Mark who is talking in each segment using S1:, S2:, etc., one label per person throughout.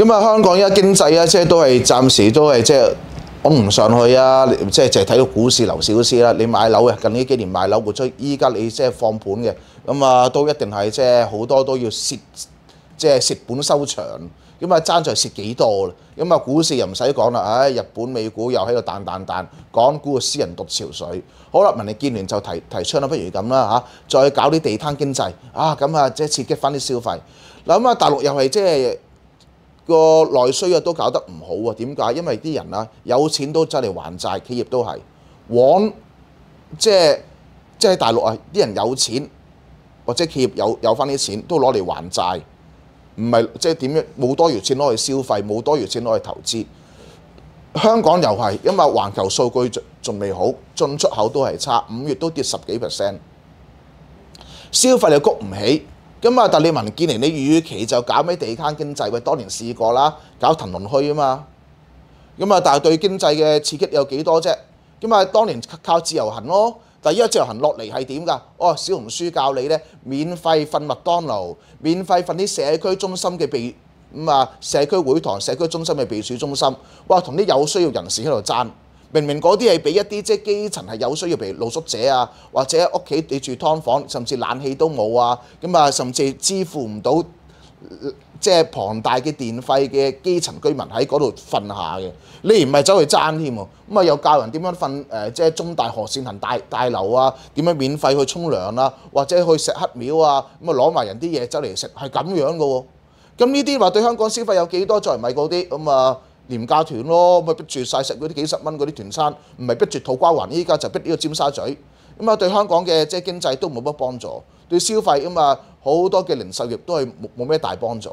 S1: 咁啊，香港而家經濟啊，即係都係暫時都係即係拱唔上去啊！即係就係睇到股市、樓市嗰啲啦。你買樓嘅近呢幾年買樓，出，依家你即係放盤嘅咁啊，都一定係即係好多都要蝕，即係蝕本收場。咁啊，爭在蝕幾多啦？咁啊，股市又唔使講啦，唉，日本美股又喺度彈彈彈，港股嘅私人獨潮水。好啦，民建聯就提提出啦，不如咁啦嚇，再搞啲地攤經濟啊，咁啊，即係刺激翻啲消費。咁啊，大陸又係即係。個內需啊都搞得唔好啊，點解？因為啲人啊有錢都走嚟還債，企業都係往即係即大陸啊啲人有錢或者企業有有翻啲錢都攞嚟還債，唔係即係點樣冇多餘錢攞去消費，冇多餘錢攞去投資。香港又係，因為全球數據仲仲未好，進出口都係差，五月都跌十幾 percent，消費又谷唔起。咁啊！但你文建嚟，你預期就搞咩地攤經濟？喂，當年試過啦，搞騰龍墟啊嘛。咁啊！但係對經濟嘅刺激有幾多啫？咁啊！當年靠自由行咯，但依家自由行落嚟係點㗎？哦，小紅書教你咧，免費瞓麥當勞，免費瞓啲社區中心嘅避咁啊！社區會堂、社區中心嘅避暑中心，哇！同啲有需要人士喺度爭。明明嗰啲係俾一啲即係基層係有需要，譬如露宿者啊，或者屋企你住劏房，甚至冷氣都冇啊，咁啊，甚至支付唔到即係龐大嘅電費嘅基層居民喺嗰度瞓下嘅，你唔係走去爭添喎，咁啊又教人點樣瞓誒，即係中大河線行大大樓啊，點樣免費去沖涼啦，或者去石刻廟啊，咁啊攞埋人啲嘢走嚟食，係咁樣嘅喎，咁呢啲話對香港消費有幾多在咪嗰啲咁啊？廉價團咯，咪逼住曬食嗰啲幾十蚊嗰啲團餐，唔係逼住土瓜灣，依家就逼呢個尖沙咀，咁啊對香港嘅即係經濟都冇乜幫助，對消費咁啊好多嘅零售業都係冇冇咩大幫助。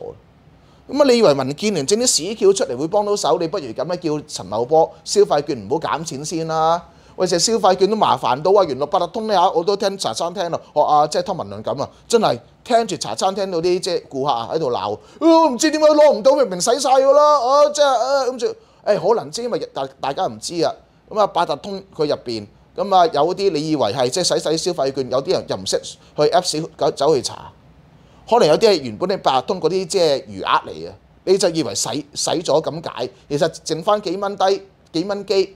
S1: 咁啊，你以為民建聯整啲屎橋出嚟會幫到手？你不如咁啊，叫陳茂波消費券唔好減錢先啦。喂，成消費券都麻煩到啊，原路八達通呢啊？我都聽茶餐廳啦，學啊即係湯文亮咁啊，真係。聽住茶餐廳到啲即係顧客喺度鬧，唔知點解攞唔到，明明使曬㗎啦！哦，即係啊咁住誒，可能知，因為大大家唔知啊。咁啊，八達通佢入邊咁啊，有啲你以為係即係使使消費券，有啲人又唔識去 Apps 走走去查。可能有啲係原本啲八達通嗰啲即係餘額嚟嘅，你就以為使使咗咁解，其實剩翻幾蚊低幾蚊機，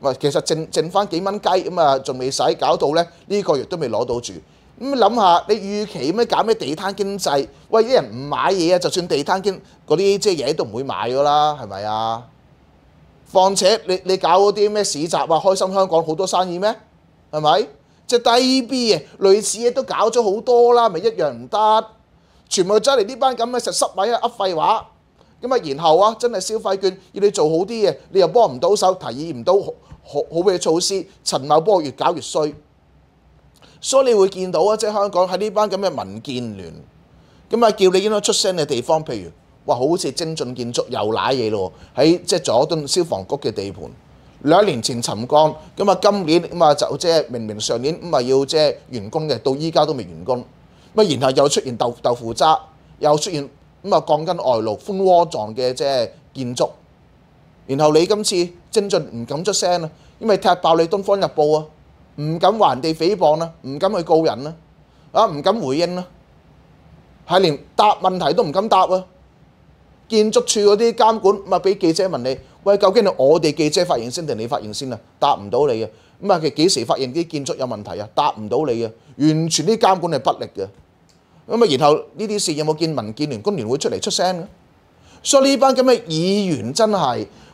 S1: 唔係其實剩剩翻幾蚊雞咁啊，仲未使，搞到咧呢個月都未攞到住。咁諗下，你預期咩搞咩地攤經濟？喂，啲人唔買嘢啊，就算地攤經嗰啲即係嘢都唔會買噶啦，係咪啊？況且你你搞嗰啲咩市集啊、開心香港好多生意咩？係咪？即係低 B 啊，類似嘢都搞咗好多啦，咪一樣唔得。全部揸嚟呢班咁嘅實濕米啊噏廢話。咁啊，然後啊，真係消費券要你做好啲嘅，你又幫唔到手，提議唔到好好好嘅措施。陳茂波越搞越衰。所以你會見到啊，即係香港喺呢班咁嘅民建聯咁啊，叫你應該出聲嘅地方，譬如哇，好似精進建築又攋嘢咯，喺即係佐敦消防局嘅地盤。兩年前沉降，咁啊今年咁啊就即係明明上年咁啊要即係完工嘅，到依家都未完工。咁啊，然後又出現豆豆腐渣，又出現咁啊鋼筋外露、蜂窩狀嘅即係建築。然後你今次精進唔敢出聲啊，因為踢爆你《東方日報》啊！唔敢话人哋诽谤啦，唔敢去告人啦，啊唔敢回应啦，系连答问题都唔敢答啊！建筑处嗰啲监管咪俾记者问你喂，究竟系我哋记者发现先定你发现先啊？答唔到你啊！咁啊，佢几时发现啲建筑有问题啊？答唔到你啊！完全啲监管系不力嘅。咁啊，然后呢啲事有冇见民建联、工联会出嚟出声啊？所以呢班咁嘅议员真系。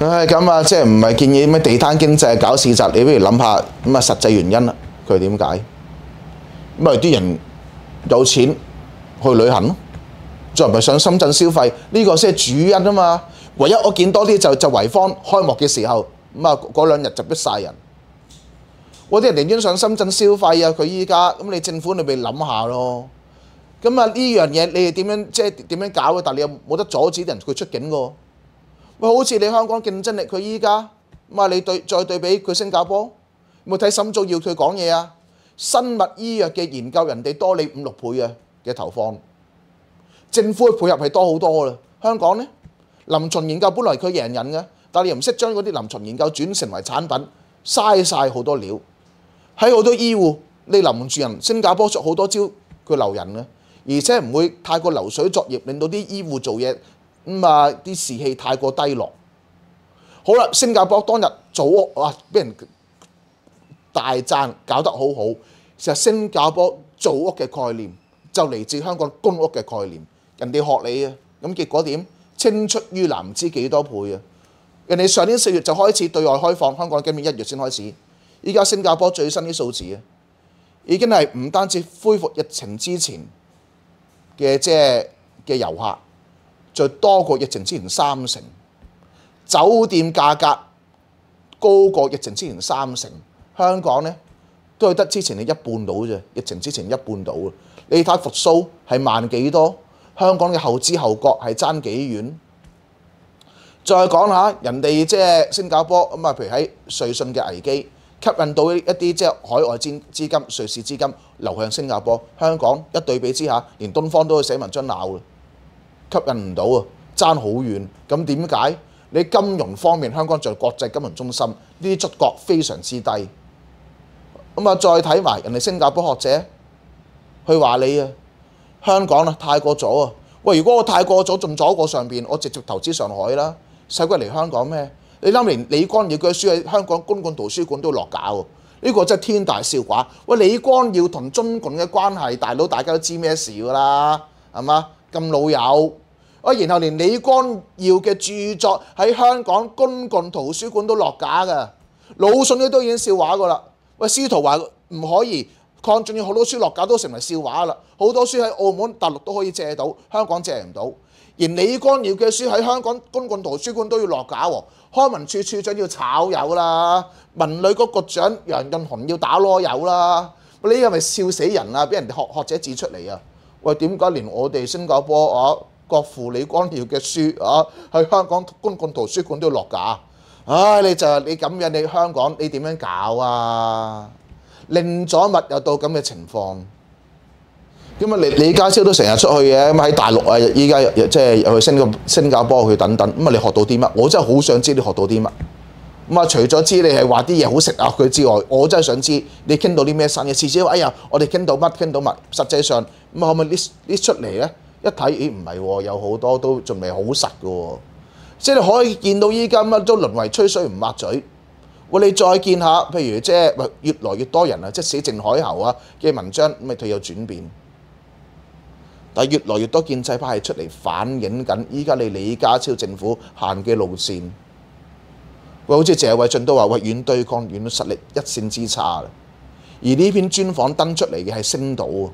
S1: 誒咁啊，即係唔係建議咩地攤經濟搞市集？你不如諗下咁啊，實際原因啦，佢點解？咁啊，啲人有錢去旅行咯，再唔係上深圳消費，呢個先係主因啊嘛。唯一我見多啲就就潍坊開幕嘅時候，咁啊嗰兩日就逼曬人。我啲人寧願上深圳消費啊！佢依家咁，你政府你咪諗下咯。咁啊，呢樣嘢你哋點樣即係點樣搞？但你又冇得阻止啲人佢出境喎。喂，好似你香港競爭力，佢依家咁啊！你對再對比佢新加坡，有冇睇沈祖耀佢講嘢啊？生物醫藥嘅研究，人哋多你五六倍啊嘅投放，政府嘅配合係多好多啦！香港呢，臨床研究本來佢贏人嘅，但你你唔識將嗰啲臨床研究轉成為產品，嘥曬好多料喺好多醫護。你臨住人新加坡出好多招，佢留人啊，而且唔會太過流水作業，令到啲醫護做嘢。咁啊！啲士氣太過低落。好啦，新加坡當日祖屋啊，俾人大讚，搞得好好。其實新加坡祖屋嘅概念就嚟自香港公屋嘅概念，人哋學你啊。咁結果點？青出於藍唔知幾多倍啊！人哋上年四月就開始對外開放，香港今年一月先開始。依家新加坡最新啲數字啊，已經係唔單止恢復疫情之前嘅即係嘅遊客。再多過疫情之前三成，酒店價格高過疫情之前三成。香港呢，都係得之前嘅一半到啫，疫情之前一半到。你睇復甦係慢幾多，香港嘅後知後覺係爭幾遠。再講下人哋即係新加坡咁啊，譬如喺瑞信嘅危機吸引到一啲即係海外資資金、瑞士資金流向新加坡。香港一對比之下，連東方都去寫文章鬧吸引唔到啊，爭好遠。咁點解？你金融方面，香港做國際金融中心，呢啲觸角非常之低。咁啊，再睇埋人哋新加坡學者佢話你啊，香港啊太過早啊。喂，如果我太過早，仲咗過上面，我直接投資上海啦，使鬼嚟香港咩？你諗連李光耀嘅書喺香港公共圖書館都落架喎，呢個真係天大笑話。喂，李光耀同中共嘅關係，大佬大家都知咩事㗎啦，係嘛？咁老友，啊，然後連李光耀嘅著作喺香港公共圖書館都落架嘅，魯迅都已經笑話噶啦。喂，司徒華唔可以，抗仲要好多書落架都成為笑話啦。好多書喺澳門、大陸都可以借到，香港借唔到。而李光耀嘅書喺香港公共圖書館都要落架喎。開文處處長要炒友啦，文旅局局長楊潤雄要打囉友啦。你係咪笑死人啊？俾人哋學學者指出嚟啊！喂，點解連我哋新加坡啊，國父李光耀嘅書啊，喺香港公共圖書館都要落架？唉，你就係你咁樣，你香港你點樣搞啊？令咗物又到咁嘅情況，咁啊，李李家超都成日出去嘅，咁喺大陸啊，依家即係去新加坡去等等，咁啊，你學到啲乜？我真係好想知你學到啲乜。咁啊，除咗知你係話啲嘢好食啊佢之外，我真係想知你傾到啲咩新嘢。事。少話哎呀，我哋傾到乜傾到乜，實際上咁可唔可以呢 t 出嚟咧？一睇咦唔係喎，有好多都仲未好實嘅喎。即係你可以見到依家乜都淪為吹水唔抹嘴。我你再見下，譬如即係越來越多人啊，即係寫政海喉啊嘅文章，咪佢有轉變。但係越來越多建制派出嚟反映緊依家你李家超政府行嘅路線。喂，好似謝偉俊都話喂，遠對抗遠都實力一線之差啦。而呢篇專訪登出嚟嘅係星島啊，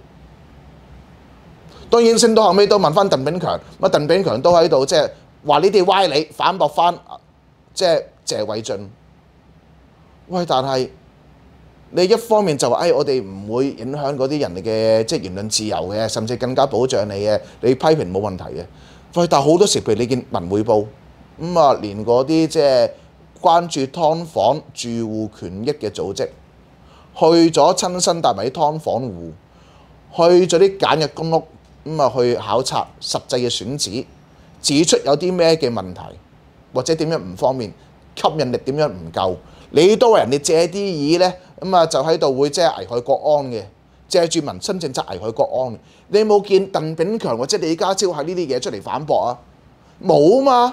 S1: 當然星島後尾都問翻鄧炳強，乜鄧炳強都喺度即係話呢啲歪理，反駁翻即係謝偉俊。喂，但係你一方面就誒，我哋唔會影響嗰啲人嘅即係言論自由嘅，甚至更加保障你嘅，你批評冇問題嘅。喂，但係好多時譬如你見文匯報咁啊，連嗰啲即係。關注㓥房住户權益嘅組織，去咗親身帶埋啲㓥房户，去咗啲簡約公屋咁啊，去考察實際嘅選址，指出有啲咩嘅問題，或者點樣唔方便，吸引力點樣唔夠，你都為人哋借啲耳咧，咁啊就喺度會即係危害國安嘅，借住民生政策危害國安，你冇見鄧炳強或者李家超喺呢啲嘢出嚟反駁啊？冇嘛？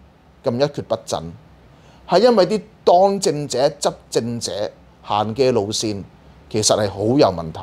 S1: 咁一蹶不振，係因為啲當政者執政者行嘅路線其實係好有問題。